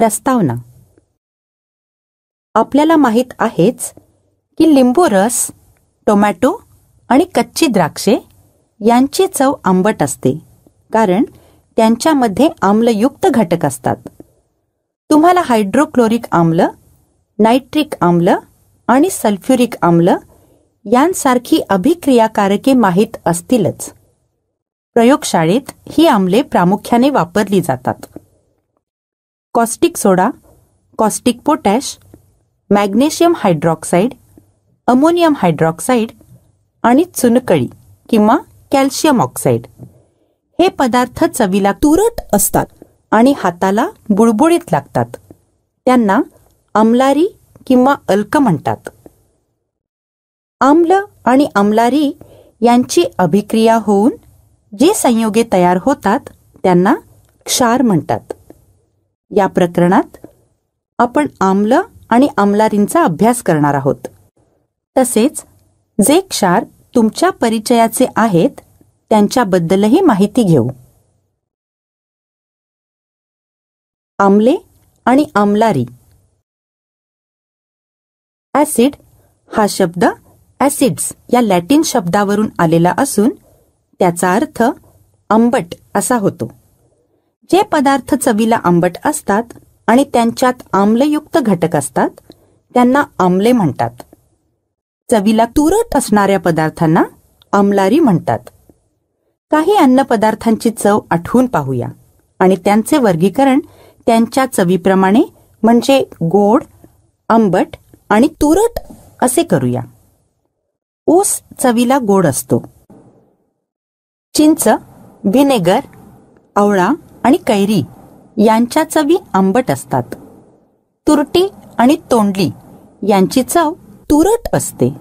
प्रस्तावना आपल्याला माहित आहेच की लिंबू रस टोमॅटो आणि कच्ची द्राक्षे यांची चव आंबट असते कारण त्यांच्यामध्ये आम्लयुक्त घटक असतात तुम्हाला हायड्रोक्लोरिक आम्ल नायट्रिक आम्ल आणि सल्फ्युरिक आम्ल यांसारखी अभिक्रियाकारके माहीत असतीलच प्रयोगशाळेत ही आम्ले प्रामुख्याने वापरली जातात caustic soda caustic potash magnesium hydroxide ammonium hydroxide आणि चुनकळी किंवा कॅल्शियम ऑक्साईड हे पदार्थ चवीला तुरट असतात आणि हाताला बुडबुळीत लागतात त्यांना अमलारी किंवा अल्क म्हणतात आम्ल आणि अमलारी यांची अभिक्रिया होऊन जे संयोगे तयार होतात त्यांना क्षार म्हणतात या प्रकरणात आपण आम्ल आणि आमलारींचा अभ्यास करणार आहोत तसेच जे क्षार तुमच्या परिचयाचे आहेत त्यांच्याबद्दलही माहिती घेऊ आमले आणि आमलारी ऍसिड हा शब्द ऍसिड्स या लॅटिन शब्दावरून आलेला असून त्याचा अर्थ आंबट असा होतो जे पदार्थ चवीला आंबट असतात आणि त्यांच्यात आम्लयुक्त घटक असतात त्यांना आमले म्हणतात चवीला तुरट असणाऱ्या पदार्थांना आमलारी म्हणतात काही अन्नपदार्थांची चव आठवून पाहूया आणि त्यांचे वर्गीकरण त्यांच्या चवीप्रमाणे म्हणजे गोड आंबट आणि तुरट असे करूया ऊस चवीला गोड असतो चिंच व्हिनेगर आवळा आणि कैरी यांच्या चवी आंबट असतात तुरटी आणि तोंडली यांची चव तुरट असते